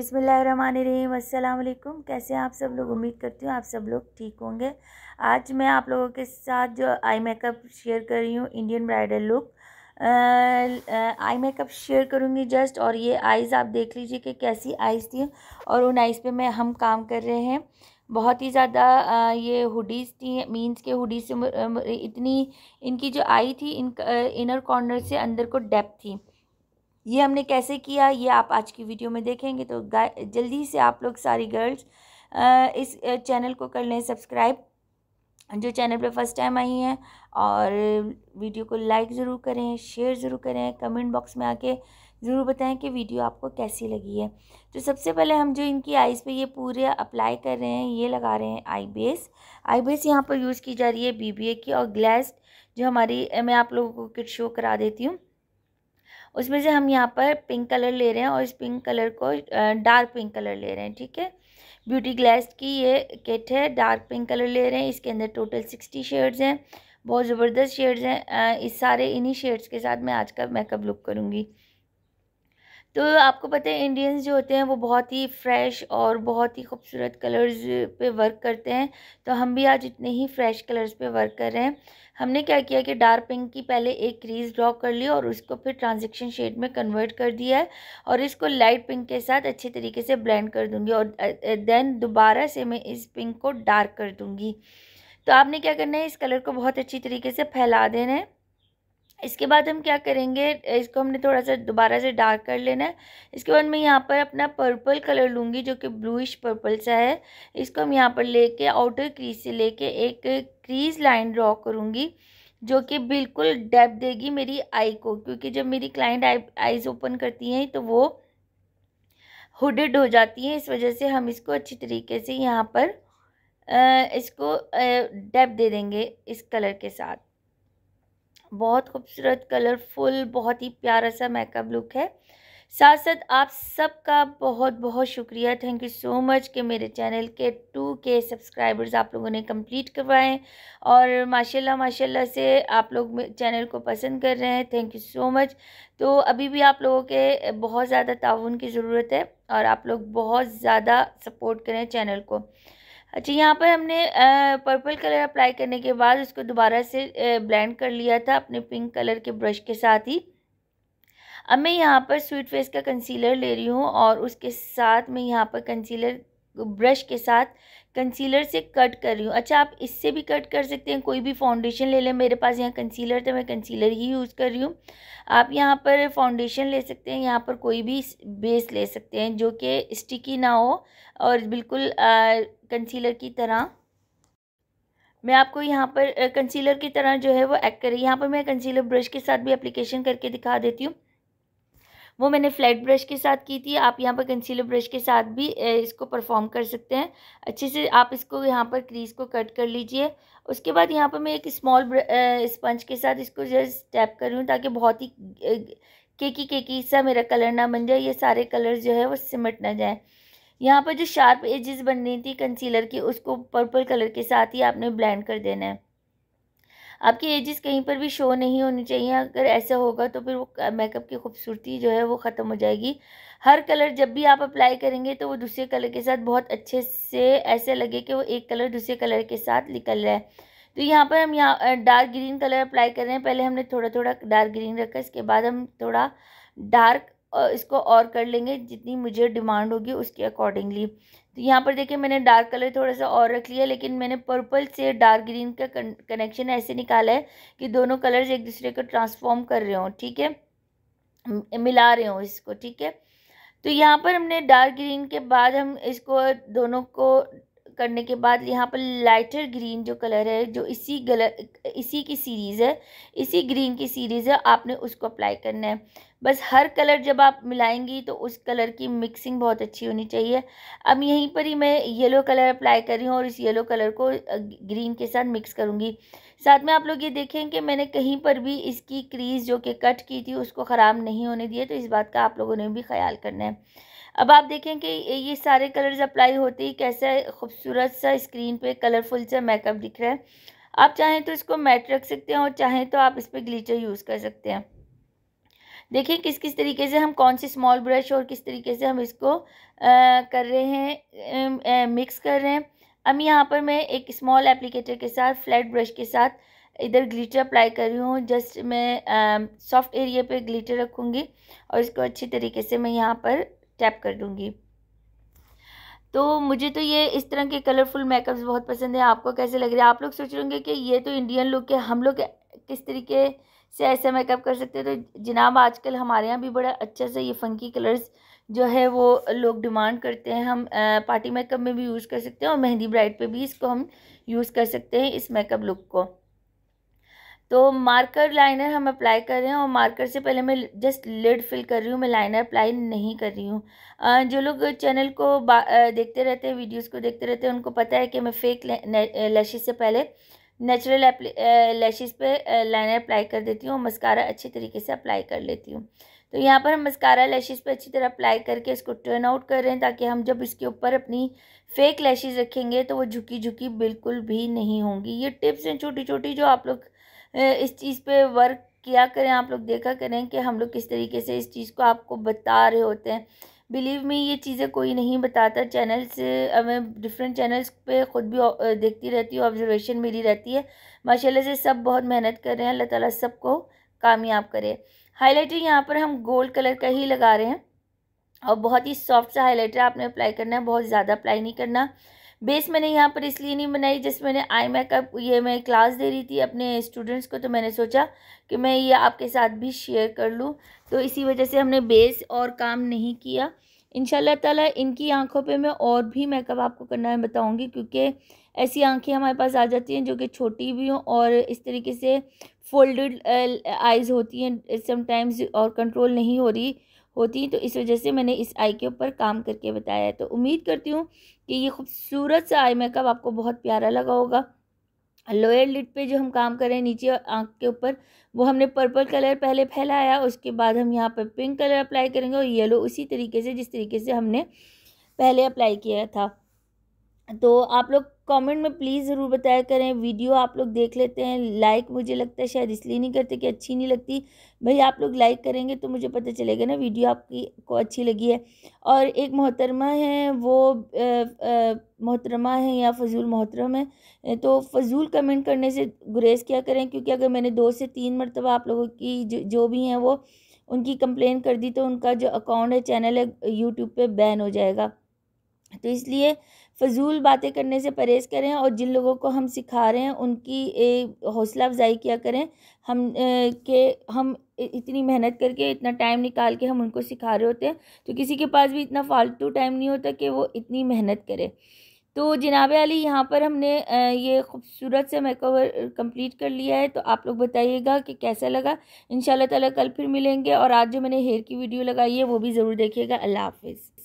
बिसमीम अल्लाम कैसे आप सब लोग उम्मीद करती हूँ आप सब लोग ठीक होंगे आज मैं आप लोगों के साथ जो आई मेकअप शेयर कर रही हूँ Indian bridal look eye makeup share करूँगी जस्ट और ये आइज़ आप देख लीजिए कि कैसी आइज़ थी और उन आइज़ पे मैं हम काम कर रहे हैं बहुत ही ज़्यादा ये हुडीज़ थी मीन्स के हुडीज से इतनी इनकी जो आई थी इन इनर कॉर्नर से अंदर को डेप्थ थी ये हमने कैसे किया ये आप आज की वीडियो में देखेंगे तो जल्दी से आप लोग सारी गर्ल्स इस चैनल को कर लें सब्सक्राइब जो चैनल पे फर्स्ट टाइम आई हैं और वीडियो को लाइक ज़रूर करें शेयर ज़रूर करें कमेंट बॉक्स में आके ज़रूर बताएं कि वीडियो आपको कैसी लगी है तो सबसे पहले हम जो इनकी आइज़ पे ये पूरे अप्लाई कर रहे हैं ये लगा रहे हैं आई बेस आई बेस यहाँ पर यूज़ की जा रही है बी की और ग्लैस जो हमारी मैं आप लोगों को किट शो करा देती हूँ उसमें से हम यहाँ पर पिंक कलर ले रहे हैं और इस पिंक कलर को डार्क पिंक कलर ले रहे हैं ठीक है ब्यूटी ग्लास की ये किट है डार्क पिंक कलर ले रहे हैं इसके अंदर टोटल सिक्सटी शेड्स हैं बहुत ज़बरदस्त शेड्स हैं इस सारे इन्हीं शेड्स के साथ मैं आज का मेकअप लुक करूँगी तो आपको पता है इंडियंस जो होते हैं वो बहुत ही फ्रेश और बहुत ही खूबसूरत कलर्स पे वर्क करते हैं तो हम भी आज इतने ही फ्रेश कलर्स पे वर्क कर रहे हैं हमने क्या किया कि डार्क पिंक की पहले एक क्रीज ड्रॉ कर ली और उसको फिर ट्रांजेक्शन शेड में कन्वर्ट कर दिया है और इसको लाइट पिंक के साथ अच्छे तरीके से ब्लेंड कर दूँगी और देन दोबारा से मैं इस पिंक को डार्क कर दूँगी तो आपने क्या करना है इस कलर को बहुत अच्छी तरीके से फैला देना है इसके बाद हम क्या करेंगे इसको हमने थोड़ा सा दोबारा से डार्क कर लेना है इसके बाद मैं यहाँ पर अपना पर्पल कलर लूँगी जो कि ब्लूइश पर्पल सा है इसको हम यहाँ पर लेके आउटर क्रीज से लेके एक क्रीज लाइन ड्रॉ करूँगी जो कि बिल्कुल डेप देगी मेरी आई को क्योंकि जब मेरी क्लाइंट आई आइज़ ओपन करती हैं तो वो हुडेड हो जाती हैं इस वजह से हम इसको अच्छी तरीके से यहाँ पर इसको डेप दे देंगे इस कलर के साथ बहुत खूबसूरत कलरफुल बहुत ही प्यारा सा मेकअप लुक है साथ साथ आप सबका बहुत बहुत शुक्रिया थैंक यू सो मच कि मेरे चैनल के टू के सब्सक्राइबर्स आप लोगों ने कंप्लीट करवाएं और माशाल्लाह माशाल्लाह से आप लोग चैनल को पसंद कर रहे हैं थैंक यू सो मच तो अभी भी आप लोगों के बहुत ज़्यादा ताउन की ज़रूरत है और आप लोग बहुत ज़्यादा सपोर्ट करें चैनल को अच्छा यहाँ पर हमने पर्पल कलर अप्लाई करने के बाद उसको दोबारा से ब्लेंड कर लिया था अपने पिंक कलर के ब्रश के साथ ही अब मैं यहाँ पर स्वीट फेस का कंसीलर ले रही हूँ और उसके साथ मैं यहाँ पर कंसीलर ब्रश के साथ कंसीलर से कट कर रही हूँ अच्छा आप इससे भी कट कर सकते हैं कोई भी फाउंडेशन ले लें मेरे पास यहाँ कंसीलर था मैं कंसीलर ही यूज़ कर रही हूँ आप यहाँ पर फाउंडेशन ले सकते हैं यहाँ पर कोई भी बेस ले सकते हैं जो कि स्टिकी ना हो और बिल्कुल कंसीलर की तरह मैं आपको यहाँ पर कंसीलर की तरह जो है वो एक्ट करी यहाँ पर मैं कंसीलर ब्रश के साथ भी अप्लीकेशन करके दिखा देती हूँ वो मैंने फ्लैट ब्रश के साथ की थी आप यहाँ पर कंसीलर ब्रश के साथ भी इसको परफॉर्म कर सकते हैं अच्छे से आप इसको यहाँ पर क्रीज को कट कर लीजिए उसके बाद यहाँ पर मैं एक स्मॉल स्पंज के साथ इसको जस्ट टैप कर रही हूँ ताकि बहुत ही केकी केकी सा मेरा कलर ना बन जाए ये सारे कलर जो है वो सिमट ना जाए यहाँ पर जो शार्प एजेस बन रही थी कंसीलर की उसको पर्पल कलर के साथ ही आपने ब्लेंड कर देना है आपकी एजेस कहीं पर भी शो नहीं होनी चाहिए अगर ऐसा होगा तो फिर वो मेकअप की खूबसूरती जो है वो ख़त्म हो जाएगी हर कलर जब भी आप अप्लाई करेंगे तो वो दूसरे कलर के साथ बहुत अच्छे से ऐसे लगे कि वो एक कलर दूसरे कलर के साथ निकल रहा है तो यहाँ पर हम यहाँ डार्क ग्रीन कलर अप्लाई कर रहे हैं पहले हमने थोड़ा थोड़ा डार्क ग्रीन रखा इसके बाद हम थोड़ा डार्क इसको और कर लेंगे जितनी मुझे डिमांड होगी उसके अकॉर्डिंगली तो यहाँ पर देखिए मैंने डार्क कलर थोड़ा सा और रख लिया लेकिन मैंने पर्पल से डार्क ग्रीन का कनेक्शन ऐसे निकाला है कि दोनों कलर्स एक दूसरे को ट्रांसफॉर्म कर रहे हों ठीक है मिला रहे हों इसको ठीक है तो यहाँ पर हमने डार्क ग्रीन के बाद हम इसको दोनों को करने के बाद यहाँ पर लाइटर ग्रीन जो कलर है जो इसी गलर इसी की सीरीज़ है इसी ग्रीन की सीरीज़ है आपने उसको अप्लाई करना है बस हर कलर जब आप मिलाएंगी तो उस कलर की मिक्सिंग बहुत अच्छी होनी चाहिए अब यहीं पर ही मैं येलो कलर अप्लाई कर रही हूँ और इस येलो कलर को ग्रीन के साथ मिक्स करूँगी साथ में आप लोग ये देखें कि मैंने कहीं पर भी इसकी क्रीज़ जो कि कट की थी उसको ख़राब नहीं होने दिया तो इस बात का आप लोगों ने भी ख्याल करना है अब आप देखें कि ये सारे कलर्स अप्लाई होते ही कैसा खूबसूरत सा स्क्रीन पे कलरफुल सा मेकअप दिख रहा है आप चाहें तो इसको मैट रख सकते हैं और चाहें तो आप इस पर ग्लीचर यूज़ कर सकते हैं देखिए किस किस तरीके से हम कौन सी स्मॉल ब्रश और किस तरीके से हम इसको आ, कर रहे हैं मिक्स कर रहे हैं अब यहाँ पर मैं एक स्मॉल एप्लीकेटर के साथ फ्लैट ब्रश के साथ इधर ग्लिटर अप्लाई कर रही हूँ जस्ट मैं सॉफ्ट एरिया पे ग्लिटर रखूँगी और इसको अच्छी तरीके से मैं यहाँ पर टैप कर दूँगी तो मुझे तो ये इस तरह के कलरफुल मेकअप्स बहुत पसंद है आपको कैसे लग रहे हैं आप लोग सोच रहे होंगे कि ये तो इंडियन लुक है हम लोग किस तरीके से ऐसा मेकअप कर सकते हैं तो जनाब आजकल हमारे यहाँ भी बड़ा अच्छा सा ये फ़ंकी कलर्स जो है वो लोग डिमांड करते हैं हम पार्टी मेकअप में भी यूज़ कर सकते हैं और मेहंदी ब्राइड पे भी इसको हम यूज़ कर सकते हैं इस मेकअप लुक को तो मार्कर लाइनर हम अप्लाई कर रहे हैं और मार्कर से पहले मैं जस्ट लिड फिल कर रही हूँ मैं लाइनर अप्लाई नहीं कर रही हूँ जो लोग चैनल को देखते रहते हैं वीडियोस को देखते रहते हैं उनको पता है कि मैं फेक लैशेज से पहले नेचुरल लैशेज पे लाइनर अप्लाई कर देती हूँ और मस्कारा अच्छे तरीके से अप्लाई कर लेती हूँ तो यहाँ पर हम मस्कारा लैशेज़ पर अच्छी तरह अप्लाई करके इसको टर्न आउट कर रहे हैं ताकि हम जब इसके ऊपर अपनी फेक लैशेज़ रखेंगे तो वो झुकी झुकी बिल्कुल भी नहीं होंगी ये टिप्स हैं छोटी छोटी जो आप लोग इस चीज़ पे वर्क किया करें आप लोग देखा करें कि हम लोग किस तरीके से इस चीज़ को आपको बता रहे होते हैं बिलीव में ये चीज़ें कोई नहीं बताता चैनल से मैं डिफरेंट चैनल्स पे ख़ुद भी देखती रहती हूँ ऑब्जर्वेशन मिली रहती है माशाल्लाह से सब बहुत मेहनत कर रहे हैं अल्लाह ताला सबको कामयाब करे हाईलाइटर यहाँ पर हम गोल्ड कलर का ही लगा रहे हैं और बहुत ही सॉफ्ट सा हाईलाइटर आपने अप्लाई करना है बहुत ज़्यादा अप्लाई नहीं करना बेस मैंने यहाँ पर इसलिए नहीं बनाई जैसे मैंने आई मेकअप ये मैं क्लास दे रही थी अपने स्टूडेंट्स को तो मैंने सोचा कि मैं ये आपके साथ भी शेयर कर लूँ तो इसी वजह से हमने बेस और काम नहीं किया इन ताला इनकी आँखों पे मैं और भी मेकअप आपको करना है बताऊँगी क्योंकि ऐसी आँखें हमारे पास आ जाती हैं जो कि छोटी भी हों और इस तरीके से फोल्डेड आइज़ होती हैं समटाइम्स और कंट्रोल नहीं हो रही होती हैं तो इस वजह से मैंने इस आई के ऊपर काम करके बताया है तो उम्मीद करती हूँ कि ये खूबसूरत सा आई मेकअप आपको बहुत प्यारा लगा होगा लोअर लिड पे जो हम काम कर रहे हैं नीचे आँख के ऊपर वो हमने पर्पल कलर पहले फैलाया उसके बाद हम यहाँ पर पिंक कलर अप्लाई करेंगे और येलो उसी तरीके से जिस तरीके से हमने पहले अप्लाई किया था तो आप लोग कमेंट में प्लीज़ ज़रूर बताया करें वीडियो आप लोग देख लेते हैं लाइक मुझे लगता है शायद इसलिए नहीं करते कि अच्छी नहीं लगती भाई आप लोग लाइक करेंगे तो मुझे पता चलेगा ना वीडियो आपकी को अच्छी लगी है और एक मोहतरमा है वो मोहतरमा है या फजूल मोहतरम है तो फजूल कमेंट करने से गुरेज क्या करें क्योंकि अगर मैंने दो से तीन मरतबा आप लोगों की जो, जो भी हैं वो उनकी कंप्लेन कर दी तो उनका जो अकाउंट है चैनल है यूट्यूब पर बैन हो जाएगा तो इसलिए फ़जूल बातें करने से परहेज़ करें और जिन लोगों को हम सिखा रहे हैं उनकी हौसला अफज़ाई किया करें हम के हम इतनी मेहनत करके इतना टाइम निकाल के हम उनको सिखा रहे होते हैं तो किसी के पास भी इतना फ़ालतू टाइम नहीं होता कि वो इतनी मेहनत करे तो जनाब अली यहाँ पर हमने ये खूबसूरत से मेकओवर कंप्लीट कर लिया है तो आप लोग बताइएगा कि कैसा लगा इन ताला कल फिर मिलेंगे और आज जो मैंने हेयर की वीडियो लगाई है वो भी ज़रूर देखिएगा अल्लाह हाफिज़